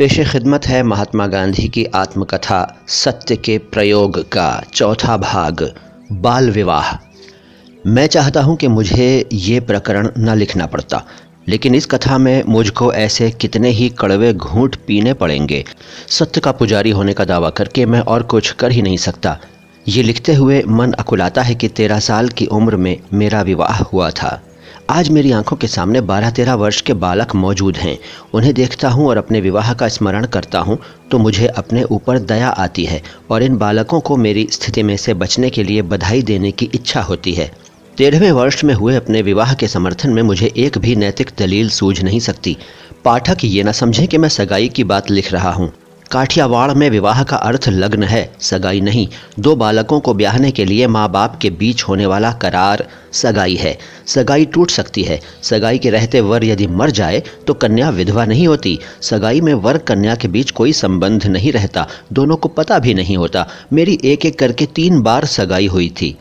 पेश खिदमत है महात्मा गांधी की आत्मकथा सत्य के प्रयोग का चौथा भाग बाल विवाह मैं चाहता हूं कि मुझे ये प्रकरण न लिखना पड़ता लेकिन इस कथा में मुझको ऐसे कितने ही कड़वे घूंट पीने पड़ेंगे सत्य का पुजारी होने का दावा करके मैं और कुछ कर ही नहीं सकता ये लिखते हुए मन अकुलाता है कि तेरह साल की उम्र में मेरा विवाह हुआ था आज मेरी आंखों के सामने बारह तेरह वर्ष के बालक मौजूद हैं उन्हें देखता हूं और अपने विवाह का स्मरण करता हूं तो मुझे अपने ऊपर दया आती है और इन बालकों को मेरी स्थिति में से बचने के लिए बधाई देने की इच्छा होती है तेरहवें वर्ष में हुए अपने विवाह के समर्थन में मुझे एक भी नैतिक दलील सूझ नहीं सकती पाठक ये न समझें कि मैं सगाई की बात लिख रहा हूँ काठियावाड़ में विवाह का अर्थ लग्न है सगाई नहीं दो बालकों को ब्याहने के लिए माँ बाप के बीच होने वाला करार सगाई है सगाई टूट सकती है सगाई के रहते वर यदि मर जाए तो कन्या विधवा नहीं होती सगाई में वर कन्या के बीच कोई संबंध नहीं रहता दोनों को पता भी नहीं होता मेरी एक एक करके तीन बार सगाई हुई थी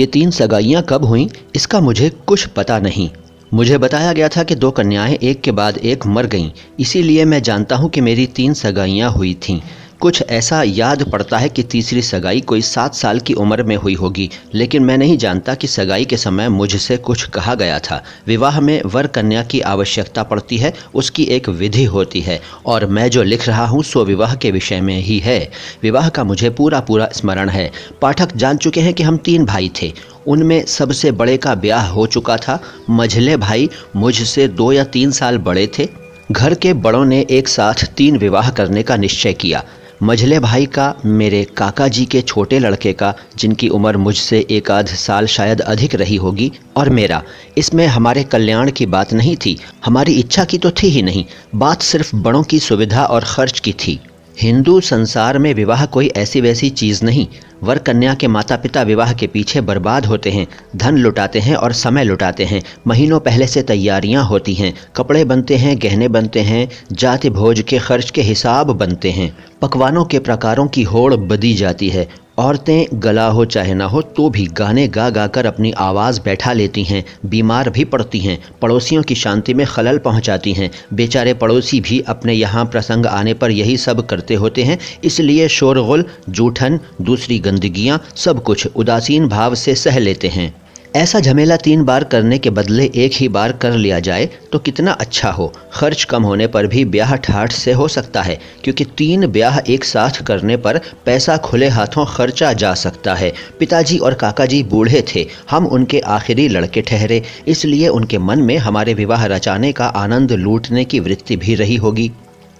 ये तीन सगाइयाँ कब हुई इसका मुझे कुछ पता नहीं मुझे बताया गया था कि दो कन्याएं एक के बाद एक मर गईं इसीलिए मैं जानता हूं कि मेरी तीन सगाइयां हुई थीं कुछ ऐसा याद पड़ता है कि तीसरी सगाई कोई सात साल की उम्र में हुई होगी लेकिन मैं नहीं जानता कि सगाई के समय मुझसे कुछ कहा गया था विवाह में वर कन्या की आवश्यकता पड़ती है उसकी एक विधि होती है और मैं जो लिख रहा हूँ सो विवाह के विषय में ही है विवाह का मुझे पूरा पूरा स्मरण है पाठक जान चुके हैं कि हम तीन भाई थे उनमें सबसे बड़े का ब्याह हो चुका था मझले भाई मुझसे दो या तीन साल बड़े थे घर के बड़ों ने एक साथ तीन विवाह करने का निश्चय किया मझले भाई का मेरे काका जी के छोटे लड़के का जिनकी उम्र मुझसे एक आध साल शायद अधिक रही होगी और मेरा इसमें हमारे कल्याण की बात नहीं थी हमारी इच्छा की तो थी ही नहीं बात सिर्फ बड़ों की सुविधा और खर्च की थी हिंदू संसार में विवाह कोई ऐसी वैसी चीज़ नहीं वर कन्या के माता पिता विवाह के पीछे बर्बाद होते हैं धन लुटाते हैं और समय लुटाते हैं महीनों पहले से तैयारियां होती हैं कपड़े बनते हैं गहने बनते हैं जाति भोज के खर्च के हिसाब बनते हैं पकवानों के प्रकारों की होड़ बदी जाती है औरतें गला हो चाहे ना हो तो भी गाने गा गा कर अपनी आवाज़ बैठा लेती हैं बीमार भी पड़ती हैं पड़ोसियों की शांति में खलल पहुंचाती हैं बेचारे पड़ोसी भी अपने यहाँ प्रसंग आने पर यही सब करते होते हैं इसलिए शोरगुल जूठन दूसरी गंदगियाँ सब कुछ उदासीन भाव से सह लेते हैं ऐसा झमेला तीन बार करने के बदले एक ही बार कर लिया जाए तो कितना अच्छा हो खर्च कम होने पर भी ब्याह ठाठ से हो सकता है क्योंकि तीन ब्याह एक साथ करने पर पैसा खुले हाथों खर्चा जा सकता है पिताजी और काकाजी बूढ़े थे हम उनके आखिरी लड़के ठहरे इसलिए उनके मन में हमारे विवाह रचाने का आनंद लूटने की वृत्ति भी रही होगी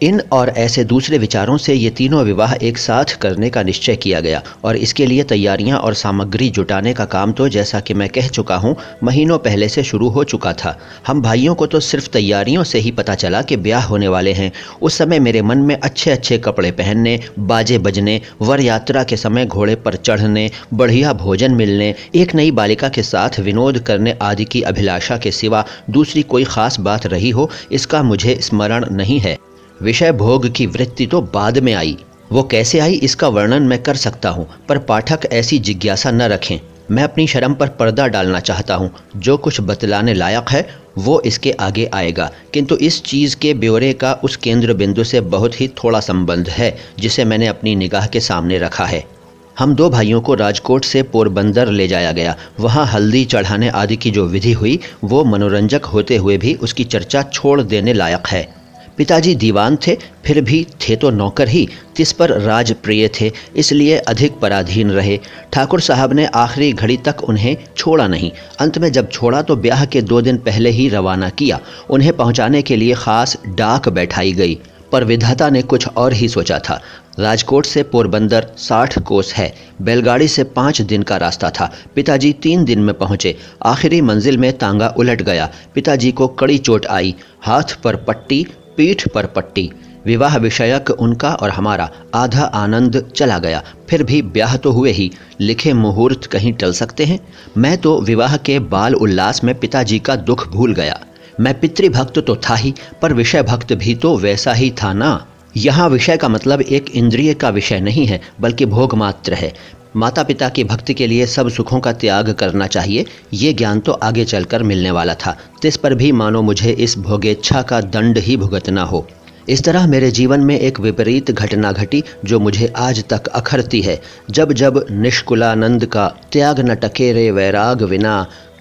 इन और ऐसे दूसरे विचारों से ये तीनों विवाह एक साथ करने का निश्चय किया गया और इसके लिए तैयारियां और सामग्री जुटाने का काम तो जैसा कि मैं कह चुका हूं महीनों पहले से शुरू हो चुका था हम भाइयों को तो सिर्फ तैयारियों से ही पता चला कि ब्याह होने वाले हैं उस समय मेरे मन में अच्छे अच्छे कपड़े पहनने बाजे बजने वर यात्रा के समय घोड़े पर चढ़ने बढ़िया भोजन मिलने एक नई बालिका के साथ विनोद करने आदि की अभिलाषा के सिवा दूसरी कोई खास बात रही हो इसका मुझे स्मरण नहीं है विषय भोग की वृत्ति तो बाद में आई वो कैसे आई इसका वर्णन मैं कर सकता हूँ पर पाठक ऐसी जिज्ञासा न रखें मैं अपनी शर्म पर पर्दा डालना चाहता हूँ जो कुछ बतलाने लायक है वो इसके आगे आएगा किंतु इस चीज़ के ब्यौरे का उस केंद्र बिंदु से बहुत ही थोड़ा संबंध है जिसे मैंने अपनी निगाह के सामने रखा है हम दो भाइयों को राजकोट से पोरबंदर ले जाया गया वहाँ हल्दी चढ़ाने आदि की जो विधि हुई वो मनोरंजक होते हुए भी उसकी चर्चा छोड़ देने लायक है पिताजी दीवान थे फिर भी थे तो नौकर ही तिस पर राज प्रिय थे इसलिए अधिक पराधीन रहे ठाकुर साहब ने आखिरी घड़ी तक उन्हें छोड़ा नहीं अंत में जब छोड़ा तो ब्याह के दो दिन पहले ही रवाना किया उन्हें पहुंचाने के लिए खास डाक बैठाई गई पर विधाता ने कुछ और ही सोचा था राजकोट से पोरबंदर साठ कोस है बैलगाड़ी से पाँच दिन का रास्ता था पिताजी तीन दिन में पहुंचे आखिरी मंजिल में तांगा उलट गया पिताजी को कड़ी चोट आई हाथ पर पट्टी पीठ पर पट्टी विवाह विषयक उनका और हमारा आधा आनंद चला गया फिर भी ब्याह तो हुए ही लिखे मुहूर्त कहीं टल सकते हैं मैं तो विवाह के बाल उल्लास में पिताजी का दुख भूल गया मैं पितृभक्त तो था ही पर विषय भक्त भी तो वैसा ही था ना यहाँ विषय का मतलब एक इंद्रिय का विषय नहीं है बल्कि भोग मात्र है माता पिता की भक्ति के लिए सब सुखों का त्याग करना चाहिए ये ज्ञान तो आगे चलकर मिलने वाला था तिस पर भी मानो मुझे इस भोगेच्छा का दंड ही भुगतना हो इस तरह मेरे जीवन में एक विपरीत घटना घटी जो मुझे आज तक अखरती है जब जब निष्कुलानंद का त्याग न टके रे वैराग विना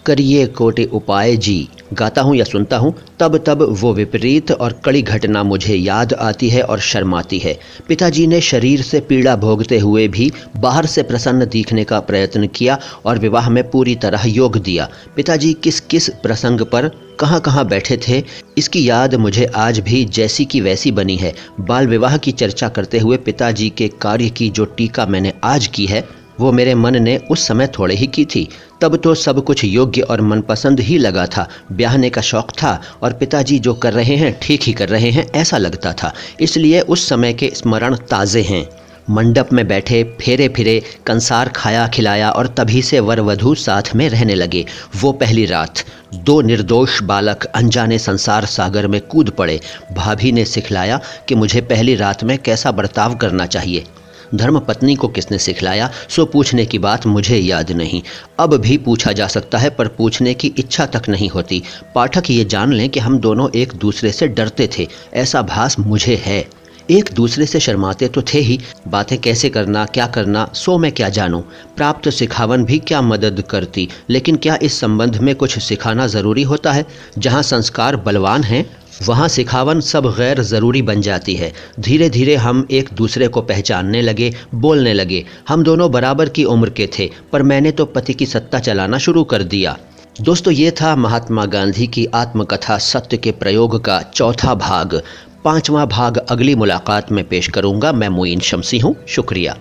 करिए कोटे उपाय जी गाता हूँ या सुनता हूँ तब तब वो विपरीत और कड़ी घटना मुझे याद आती है और शर्माती है पिताजी ने शरीर से पीड़ा भोगते हुए भी बाहर से प्रसन्न दिखने का प्रयत्न किया और विवाह में पूरी तरह योग दिया पिताजी किस किस प्रसंग पर कहाँ कहाँ बैठे थे इसकी याद मुझे आज भी जैसी की वैसी बनी है बाल विवाह की चर्चा करते हुए पिताजी के कार्य की जो टीका मैंने आज की है वो मेरे मन ने उस समय थोड़े ही की थी तब तो सब कुछ योग्य और मनपसंद ही लगा था ब्याहने का शौक था और पिताजी जो कर रहे हैं ठीक ही कर रहे हैं ऐसा लगता था इसलिए उस समय के स्मरण ताज़े हैं मंडप में बैठे फेरे फिरे कंसार खाया खिलाया और तभी से वर वधू साथ में रहने लगे वो पहली रात दो निर्दोष बालक अनजाने संसार सागर में कूद पड़े भाभी ने सिखलाया कि मुझे पहली रात में कैसा बर्ताव करना चाहिए धर्म पत्नी को किसने सिखलाया सो पूछने की बात मुझे याद नहीं अब भी पूछा जा सकता है पर पूछने की इच्छा तक नहीं होती पाठक ये जान लें कि हम दोनों एक दूसरे से डरते थे ऐसा भास मुझे है एक दूसरे से शर्माते तो थे ही बातें कैसे करना क्या करना सो मैं क्या जानूं प्राप्त सिखावन भी क्या मदद करती लेकिन क्या इस संबंध में कुछ सिखाना ज़रूरी होता है जहां संस्कार बलवान हैं वहाँ सिखावन सब गैर ज़रूरी बन जाती है धीरे धीरे हम एक दूसरे को पहचानने लगे बोलने लगे हम दोनों बराबर की उम्र के थे पर मैंने तो पति की सत्ता चलाना शुरू कर दिया दोस्तों ये था महात्मा गांधी की आत्मकथा सत्य के प्रयोग का चौथा भाग पांचवा भाग अगली मुलाकात में पेश करूंगा मैं मोइन शमसी हूँ शुक्रिया